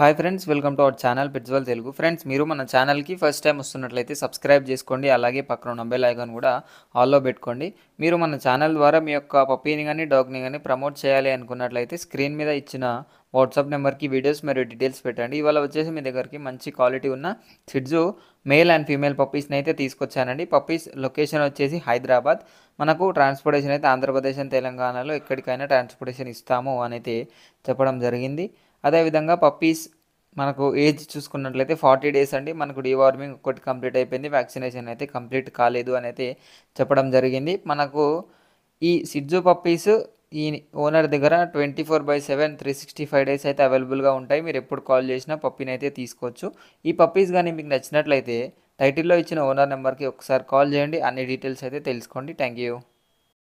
hi friends welcome to our channel పిజ్వల్ Telugu friends మీరు మన ఛానల్కి ఫస్ట్ టైం వస్తున్నట్లయితే సబ్స్క్రైబ్ చేసుకోండి అలాగే పక్కన ఉన్న బెల్ ఐకాన్ కూడా ఆల్లో పెట్టుకోండి మీరు మన ఛానల్ ద్వారా మీ యొక్క పప్పీని కానీ డాగ్ని కానీ ప్రమోట్ చేయాలి అనుకున్నట్లయితే స్క్రీన్ మీద ఇచ్చిన వాట్సాప్ నెంబర్కి వీడియోస్ మరియు డీటెయిల్స్ పెట్టండి ఇవాళ వచ్చేసి మీ దగ్గరికి మంచి క్వాలిటీ ఉన్న సిడ్జు మేల్ అండ్ ఫీమేల్ పప్పీస్ని అయితే తీసుకొచ్చానండి పప్పీస్ లొకేషన్ వచ్చేసి హైదరాబాద్ మనకు ట్రాన్స్పోర్టేషన్ అయితే ఆంధ్రప్రదేశ్ అండ్ తెలంగాణలో ఎక్కడికైనా ట్రాన్స్పోర్టేషన్ ఇస్తాము అనైతే చెప్పడం జరిగింది అదేవిధంగా పప్పీస్ మనకు ఏజ్ చూసుకున్నట్లయితే ఫార్టీ డేస్ అండి మనకు డీవార్మింగ్ ఒకటి కంప్లీట్ అయిపోయింది వ్యాక్సినేషన్ అయితే కంప్లీట్ కాలేదు అని అయితే చెప్పడం జరిగింది మనకు ఈ సిడ్జు పప్పీస్ ఈ ఓనర్ దగ్గర twenty four by seven three sixty five days అయితే అవైలబుల్గా ఉంటాయి మీరు ఎప్పుడు కాల్ చేసినా పప్పీని అయితే తీసుకోవచ్చు ఈ పప్పీస్ కానీ మీకు నచ్చినట్లయితే టైటిల్లో ఇచ్చిన ఓనర్ నెంబర్కి ఒకసారి కాల్ చేయండి అన్ని డీటెయిల్స్ అయితే తెలుసుకోండి థ్యాంక్ యూ